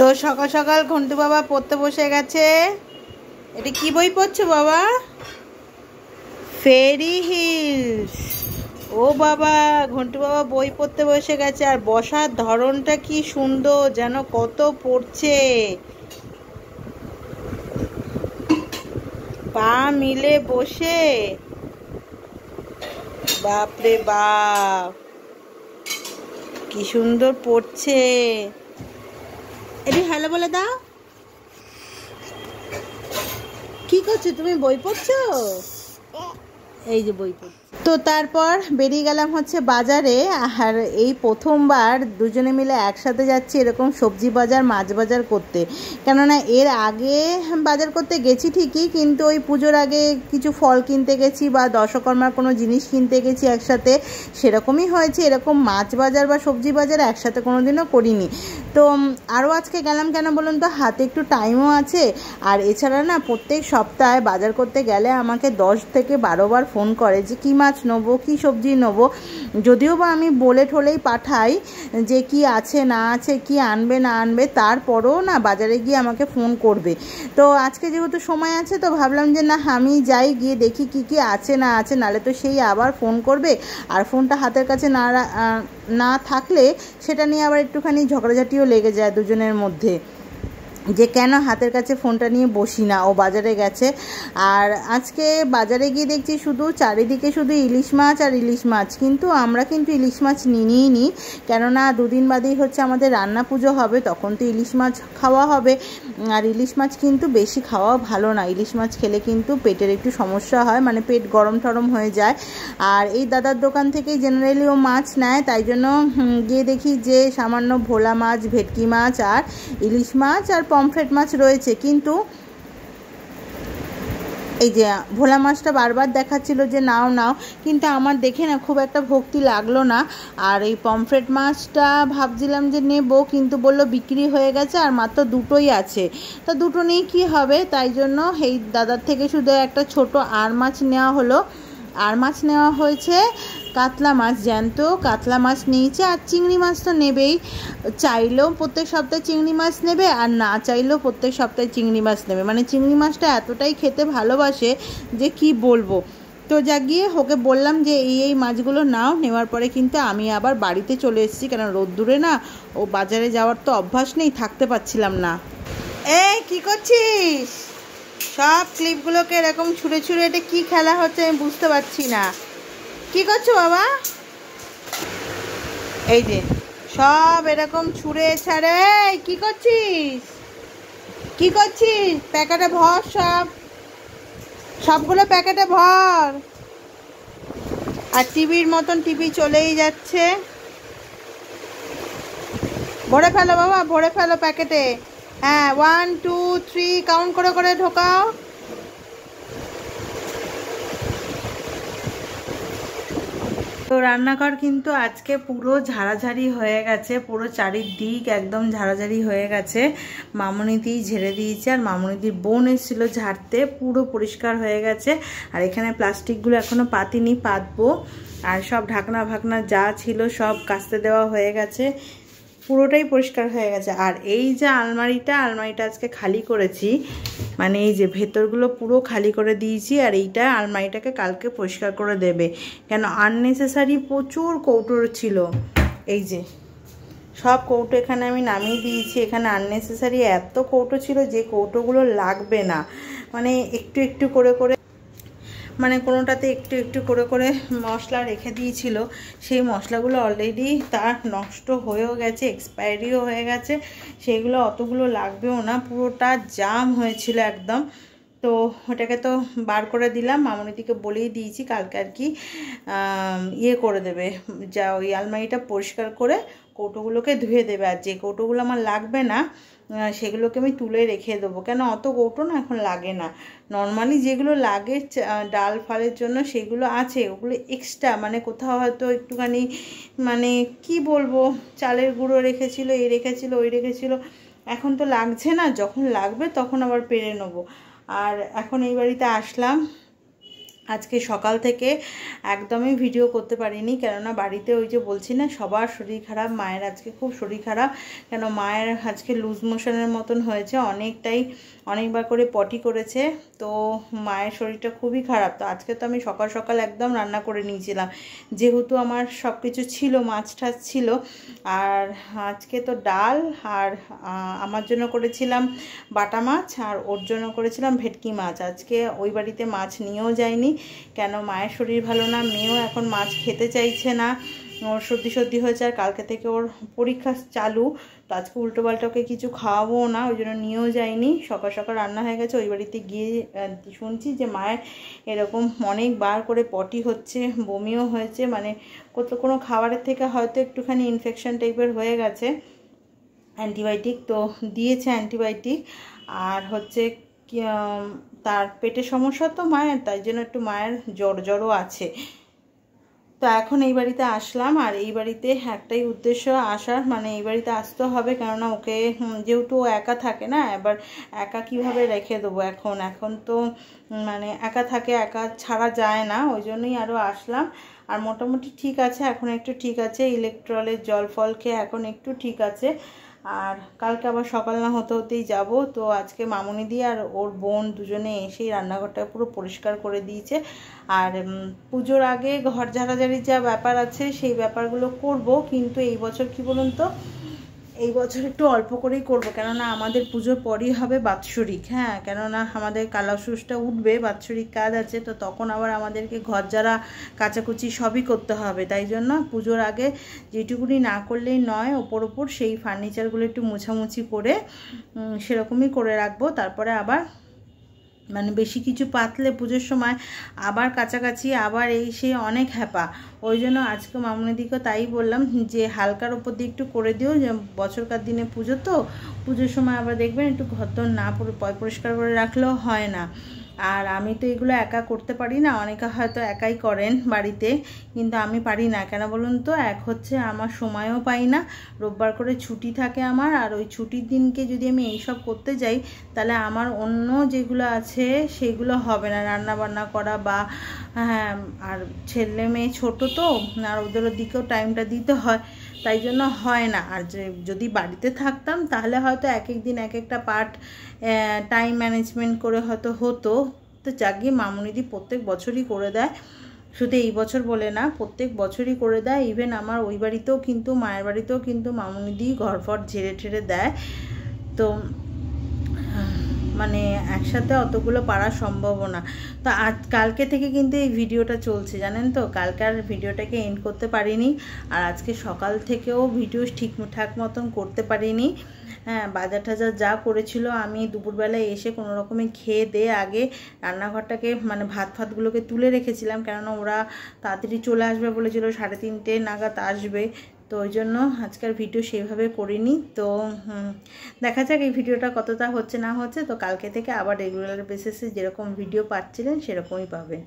তো সকাল সকাল ঘন্টু বাবা পড়তে বসে গেছে এটা কি বই পড়ছো বাবা ফেরি হিলস ও বাবা ঘন্টু বাবা বই পড়তে বসে গেছে আর বসার ধরনটা কি সুন্দর যেন কত পড়ছে পা মিলে বসে বাপরে বাপ কি সুন্দর পড়ছে এটি হ্যালো বলে দাও কি করছো তুমি বই পড়ছো এই যে বই পড়ছো তো তারপর বেরিয়ে গেলাম হচ্ছে বাজারে আর এই প্রথমবার দুজনে মিলে একসাথে যাচ্ছি এরকম সবজি বাজার মাছ বাজার করতে কেননা এর আগে বাজার করতে গেছি ঠিকই কিন্তু ওই পুজোর আগে কিছু ফল কিনতে গেছি বা দশকর্মার কোনো জিনিস কিনতে গেছি একসাথে সেরকমই হয়েছে এরকম মাছ বাজার বা সবজি বাজার একসাথে কোনো দিনও করিনি তো আরও আজকে গেলাম কেন বলুন তো হাতে একটু টাইমও আছে আর এছাড়া না প্রত্যেক সপ্তাহে বাজার করতে গেলে আমাকে দশ থেকে বারোবার ফোন করে যে কী মাছ নেবো কি সবজি নেবো যদিও বা আমি বলে ঠলেই পাঠাই যে কি আছে না আছে কি আনবে না আনবে তারপরও না বাজারে গিয়ে আমাকে ফোন করবে তো আজকে যেহেতু সময় আছে তো ভাবলাম যে না আমি যাই গিয়ে দেখি কি কি আছে না আছে নালে তো সেই আবার ফোন করবে আর ফোনটা হাতের কাছে না না থাকলে সেটা নিয়ে আবার একটুখানি ঝগড়াঝাটিও লেগে যায় দুজনের মধ্যে যে কেন হাতের কাছে ফোনটা নিয়ে বসি না ও বাজারে গেছে আর আজকে বাজারে গিয়ে দেখছি শুধু চারিদিকে শুধু ইলিশ মাছ আর ইলিশ মাছ কিন্তু আমরা কিন্তু ইলিশ মাছ নিয়েই নিই কেননা দুদিন বাদেই হচ্ছে আমাদের রান্না পুজো হবে তখন তো ইলিশ মাছ খাওয়া হবে আর ইলিশ মাছ কিন্তু বেশি খাওয়া ভালো না ইলিশ মাছ খেলে কিন্তু পেটের একটু সমস্যা হয় মানে পেট গরম টরম হয়ে যায় আর এই দাদার দোকান থেকে জেনারেলি ও মাছ নেয় তাই জন্য গিয়ে দেখি যে সামান্য ভোলা মাছ ভেটকি মাছ আর ইলিশ মাছ আর পমফ্রেট মাছ রয়েছে কিন্তু এই যে ভোলা মাছটা বারবার দেখাচ্ছিল যে নাও নাও কিন্তু আমার দেখে না খুব একটা ভক্তি লাগলো না আর এই পমফ্রেট মাছটা ভাবছিলাম যে নেব কিন্তু বলল বিক্রি হয়ে গেছে আর মাত্র দুটোই আছে তো দুটো নেই কী হবে তাই জন্য এই দাদার থেকে শুধু একটা ছোট আর মাছ নেওয়া হলো আর মাছ নেওয়া হয়েছে কাতলা মাছ জ্যান্ত কাতলা মাছ নিয়েছে আর চিংড়ি মাছ তো নেবেই চাইলেও প্রত্যেক সপ্তাহে চিংড়ি মাছ নেবে আর না চাইলেও প্রত্যেক সপ্তাহে চিংড়ি মাছ নেবে মানে চিংড়ি মাছটা এতটাই খেতে ভালোবাসে যে কি বলবো তো যা গিয়ে ওকে বললাম যে এই এই মাছগুলো নাও নেওয়ার পরে কিন্তু আমি আবার বাড়িতে চলে এসেছি কেন রোদ্দুরে না ও বাজারে যাওয়ার তো অভ্যাস নেই থাকতে পারছিলাম না এ কি করছিস সব ক্লিপগুলোকে এরকম ছুঁড়ে ছুঁড়ে এটা কী খেলা হচ্ছে আমি বুঝতে পারছি না কি করছো বাবা এই যে সব এরকম ছুঁড়ে ছাড়ে কি করছিস কি করছিস প্যাকেটে ভর সব সবগুলো প্যাকেটে ভর আর টিভির মতন টিভি চলেই যাচ্ছে ভরে ফেলো বাবা ভরে ফেলো প্যাকেটে হ্যাঁ ওয়ান টু থ্রি কাউন্ট করে করে ঢোকাও তো রান্নাঘর কিন্তু আজকে পুরো ঝাড়াঝাড়ি হয়ে গেছে পুরো চারিদিক একদম ঝাড়াঝাড়ি হয়ে গেছে মামনিদিই ঝেড়ে দিয়েছে আর মামনিদির বোন এসেছিল ঝাড়তে পুরো পরিষ্কার হয়ে গেছে আর এখানে প্লাস্টিকগুলো এখনও পাতিনি পাতবো আর সব ঢাকনা ভাকনা যা ছিল সব কাস্তে দেওয়া হয়ে গেছে পুরোটাই পরিষ্কার হয়ে গেছে আর এই যে আলমারিটা আলমারিটা আজকে খালি করেছি মানে এই যে ভেতরগুলো পুরো খালি করে দিয়েছি আর এইটা আলমারিটাকে কালকে পরিষ্কার করে দেবে কেন আননেসেসারি প্রচুর কৌটোর ছিল এই যে সব কৌটো এখানে আমি নামিয়ে দিয়েছি এখানে আননেসেসারি এত কৌটো ছিল যে কৌটোগুলো লাগবে না মানে একটু একটু করে করে মানে কোনোটাতে একটু একটু করে করে মশলা রেখে দিয়েছিল সেই মশলাগুলো অলরেডি তার নষ্ট হয়েও গেছে এক্সপায়ারিও হয়ে গেছে সেগুলো অতগুলো লাগবেও না পুরোটা জাম হয়েছিল একদম তো ওটাকে তো বার করে দিলাম মামনিদিকে বলেই দিয়েছি কালকে আর কি ইয়ে করে দেবে যা ওই আলমারিটা পরিষ্কার করে কৌটোগুলোকে ধুয়ে দেবে আর যে কৌটোগুলো আমার লাগবে না সেগুলোকে আমি তুলে রেখে দেবো কেন অত কৌটো না এখন লাগে না নর্মালি যেগুলো লাগে ডাল ফালের জন্য সেগুলো আছে ওগুলো এক্সট্রা মানে কোথাও হয়তো একটুখানি মানে কি বলবো চালের গুঁড়ো রেখেছিলো এই রেখেছিলো ওই রেখেছিলো এখন তো লাগছে না যখন লাগবে তখন আবার পেরে নেবো আর এখন এই বাড়িতে আসলাম আজকে সকাল থেকে একদমই ভিডিও করতে পারিনি কেননা বাড়িতে ওই যে বলছি না সবার শরীর খারাপ মায়ের আজকে খুব শরীর খারাপ কেন মায়ের আজকে লুজ মোশনের মতন হয়েছে অনেকটাই অনেকবার করে পটি করেছে তো মায়ের শরীরটা খুবই খারাপ তো আজকে তো আমি সকাল সকাল একদম রান্না করে নিয়েছিলাম যেহেতু আমার সব কিছু ছিল মাছ টাছ ছিল আর আজকে তো ডাল আর আমার জন্য করেছিলাম বাটা মাছ আর ওর জন্য করেছিলাম ভেটকি মাছ আজকে ওই বাড়িতে মাছ নিয়েও যায়নি কেন মায়ের শরীর ভালো না মেয়েও এখন মাছ খেতে চাইছে না ওর সর্দি সর্দি হয়েছে আর কালকে থেকে ওর পরীক্ষা চালু তো আজকে পাল্টাকে কিছু খাওয়াবো না ওই জন্য নিয়েও যাইনি সকাল সকাল রান্না হয়ে গেছে ওই বাড়িতে গিয়ে শুনছি যে মায়ের এরকম অনেক বার করে পটি হচ্ছে বমিও হয়েছে মানে কত কোনো খাবারের থেকে হয়তো একটুখানি ইনফেকশন টাইপের হয়ে গেছে অ্যান্টিবায়োটিক তো দিয়েছে অ্যান্টিবায়োটিক আর হচ্ছে তার পেটে সমস্যা তো মায়ের তাই জন্য একটু মায়ের জ্বর জ্বরও আছে তো এখন এই বাড়িতে আসলাম আর এই বাড়িতে একটাই উদ্দেশ্য আসার মানে এই বাড়িতে আসতে হবে কেননা ওকে যেহেতু ও একা থাকে না এবার একা কিভাবে রেখে দেবো এখন এখন তো মানে একা থাকে একা ছাড়া যায় না ওই জন্যই আরও আসলাম আর মোটামুটি ঠিক আছে এখন একটু ঠিক আছে ইলেকট্রলের জল ফল খেয়ে এখন একটু ঠিক আছে আর কালকে আবার সকাল না হতে হতেই যাব তো আজকে মামুনি দিয়ে আর ওর বোন দুজনে এসেই রান্নাঘরটা পুরো পরিষ্কার করে দিয়েছে আর পুজোর আগে ঘর ঝাড়াঝাড়ির যা ব্যাপার আছে সেই ব্যাপারগুলো করব কিন্তু এই বছর কি বলুন তো এই বছর একটু অল্প করেই করব কেননা আমাদের পুজোর পরই হবে বাৎসরিক হ্যাঁ কেননা আমাদের কালাসুসটা উঠবে বাৎসরিক কাজ আছে তো তখন আবার আমাদেরকে ঘর যারা কাচাকুচি সবই করতে হবে তাই জন্য পুজোর আগে যেটুকুনি না করলেই নয় ওপর ওপর সেই ফার্নিচারগুলো একটু মোছামুছি করে সেরকমই করে রাখবো তারপরে আবার মানে বেশি কিছু পাতলে পুজোর সময় আবার কাছাকাছি আবার এই সে অনেক হ্যাপা ওই জন্য আজকে মামনিদিকে তাই বললাম যে হালকার ওপর দিয়ে একটু করে দিও বছরকার দিনে পুজো তো পুজোর সময় আবার দেখবেন একটু ঘর না পরিষ্কার করে রাখলেও হয় না আর আমি তো এগুলো একা করতে পারি না অনেকে হয়তো একাই করেন বাড়িতে কিন্তু আমি পারি না কেন বলুন তো এক হচ্ছে আমার সময়ও পাই না রোববার করে ছুটি থাকে আমার আর ওই ছুটির দিনকে যদি আমি এইসব করতে যাই তাহলে আমার অন্য যেগুলো আছে সেগুলো হবে না রান্না বান্না করা বা হ্যাঁ আর ছেলে মেয়ে ছোটো তো আর ওদের দিকেও টাইমটা দিতে হয় তাই জন্য হয় না আর যদি বাড়িতে থাকতাম তাহলে হয়তো এক এক দিন এক একটা পার্ট টাইম ম্যানেজমেন্ট করে হয়তো হতো তো জাগিয়ে মামুনিদি প্রত্যেক বছরই করে দেয় শুধু এই বছর বলে না প্রত্যেক বছরই করে দেয় ইভেন আমার ওই বাড়িতেও কিন্তু মায়ের বাড়িতেও কিন্তু মামুনিদি ঘরফর ঝেড়ে ঠেড়ে দেয় তো মানে একসাথে অতগুলো পারা সম্ভব না তো আজ কালকে থেকে কিন্তু এই ভিডিওটা চলছে জানেন তো কালকে আর ভিডিওটাকে এন্ড করতে পারিনি আর আজকে সকাল থেকেও ভিডিও ঠিকঠাক মতন করতে পারিনি হ্যাঁ বাজার টাজার যা করেছিল আমি দুপুরবেলায় এসে কোনো রকমে খেয়ে দিয়ে আগে রান্নাঘরটাকে মানে ভাত ফাতগুলোকে তুলে রেখেছিলাম কেননা ওরা তাড়াতাড়ি চলে আসবে বলেছিল সাড়ে তিনটে নাগাদ আসবে তো ওই জন্য আজকের ভিডিও সেইভাবে করিনি তো দেখা যাক এই ভিডিওটা কতটা হচ্ছে না হচ্ছে তো কালকে থেকে আবার রেগুলার বেসিসে যেরকম ভিডিও পাচ্ছিলেন সেরকমই পাবেন